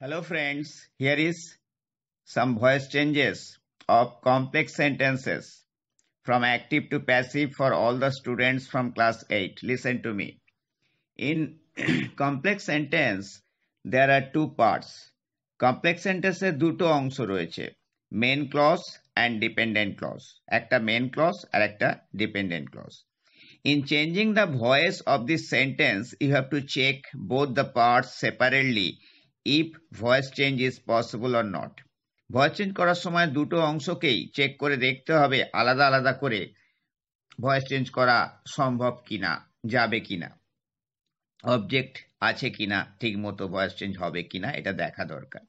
Hello friends, here is some voice changes of complex sentences from active to passive for all the students from class 8. Listen to me. In complex sentence, there are two parts. Complex sentence দুটো অংশ রয়েছে main clause and dependent clause একটা main clause আর dependent clause. In changing the voice of this sentence, you have to check both the parts separately if voice change is possible or not voice change করার সময় দুটো অংশকেই check করে দেখতে হবে আলাদা আলাদা করে ভয়েস চেঞ্জ করা সম্ভব কিনা যাবে কিনা অবজেক্ট আছে কিনা ঠিক মতো ভয়েস চেঞ্জ হবে কিনা এটা দেখা দরকার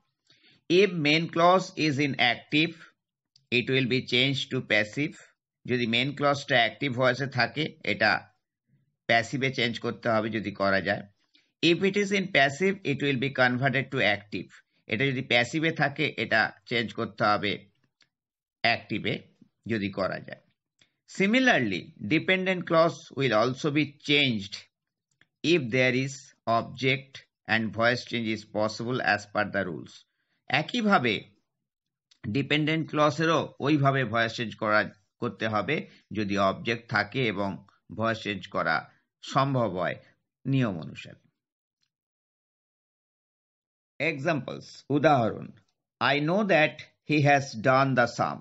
if main clause is in active it will be change to passive যদি মেন ক্লসটা অ্যাক্টিভ ভয়েসে থাকে এটা প্যাসিভে চেঞ্জ করতে হবে যদি করা যায় if it is in passive it will be converted to active এটা যদি প্যাসিভে থাকে এটা চেঞ্জ করতে হবে অ্যাক্টিভে যদি করা যায় similarly dependent clause will also be changed if there is object and voice change is possible as per the rules একইভাবে ডিপেন্ডেন্ট ক্লসেরও ওইভাবে ভয়েস চেঞ্জ করা করতে হবে যদি অবজেক্ট থাকে এবং ভয়েস চেঞ্জ করা সম্ভব হয় নিয়ম অনুসারে এক্সাম্পলস উদাহরণ I know that he has done the sum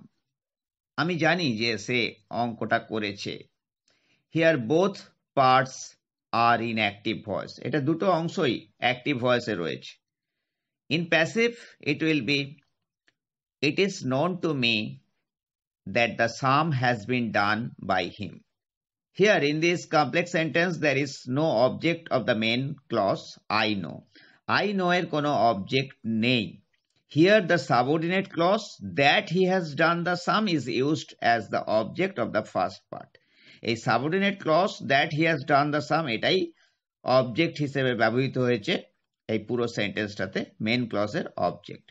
আমি জানি যে সে অঙ্কটা করেছে here both parts are in active voice এটা দুটো অংশই অ্যাক্টিভ ভয়েসে রয়েছে in passive it will be it is known to me that the sum has been done by him here in this complex sentence there is no object of the main clause I know I know এর কোনো অবজেক্ট নেই here the subordinate clause that he has done the sum is used as the object of the first part এই subordinate clause that he has done the sum এটাই object হিসেবে ব্যবহৃত হয়েছে এই পুরো সেন্টেন্সটাতে মেন ক্লসের object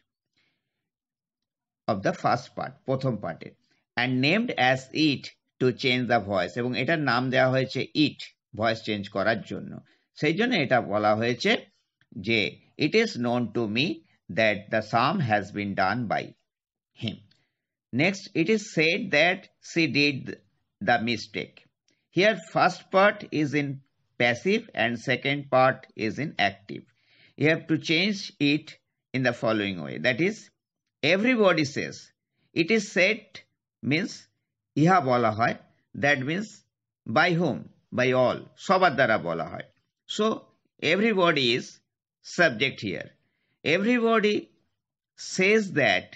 of the first part প্রথম পার্টে and named as it to change the voice এবং এটার নাম দেওয়া হয়েছে ইট ভয়েস চেঞ্জ করার জন্য সেই জন্য এটা বলা হয়েছে J. It is known to me that the sum has been done by him. Next, it is said that she did the mistake. Here first part is in passive and second part is in active. You have to change it in the following way. That is, everybody says, it is said means ইহা বলা হয় That means by whom? By all সবার দ্বারা বলা হয় so everybody subject here. Everybody says that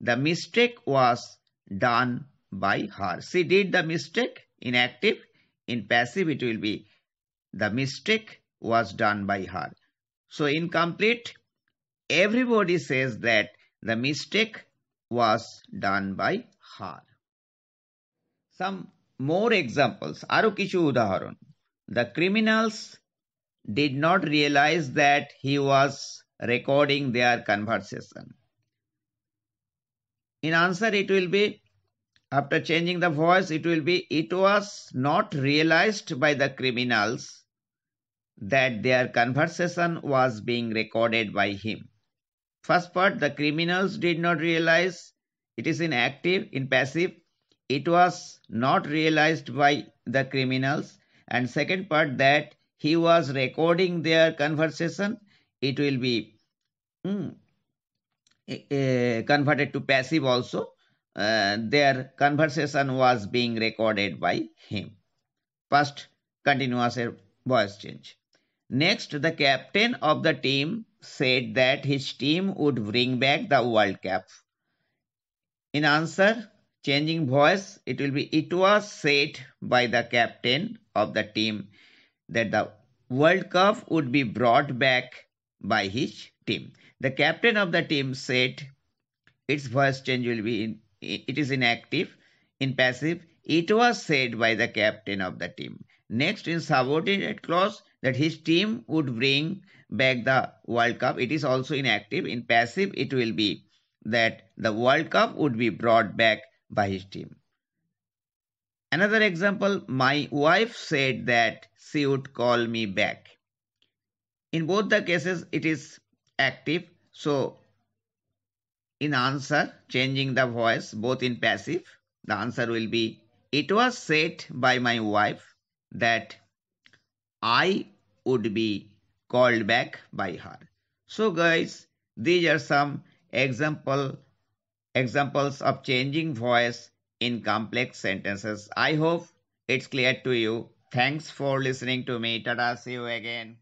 the mistake was done by her. She did the mistake in active. In passive, it will be the mistake was done by her. So incomplete, everybody says that the mistake was done by her. Some more examples. আরো কিছু উদাহরণ The criminals did not realize that he was recording their conversation. In answer, it will be after changing the voice, it will be it was not realized by the criminals that their conversation was being recorded by him. First part, the criminals did not realize it is in active, in passive. It was not realized by the criminals. And second part, that he was recording their conversation it will be mm, uh, converted to passive also uh, their conversation was being recorded by him first continuous voice change next the captain of the team said that his team would bring back the world cup in answer changing voice it will be it was said by the captain of the team that the World Cup would be brought back by his team. The captain of the team said its first change will be in, it is inactive in passive. It was said by the captain of the team. Next in subordinate clause that his team would bring back the World Cup. It is also inactive. In passive, it will be that the World Cup would be brought back by his team. Another example, my wife said that she would call me back. In both the cases, it is active. So in answer, changing the voice, both in passive, the answer will be, it was said by my wife that I would be called back by her. So guys, these are some example examples of changing voice in complex sentences. I hope it's clear to you. Thanks for listening to me. Tada. See you again.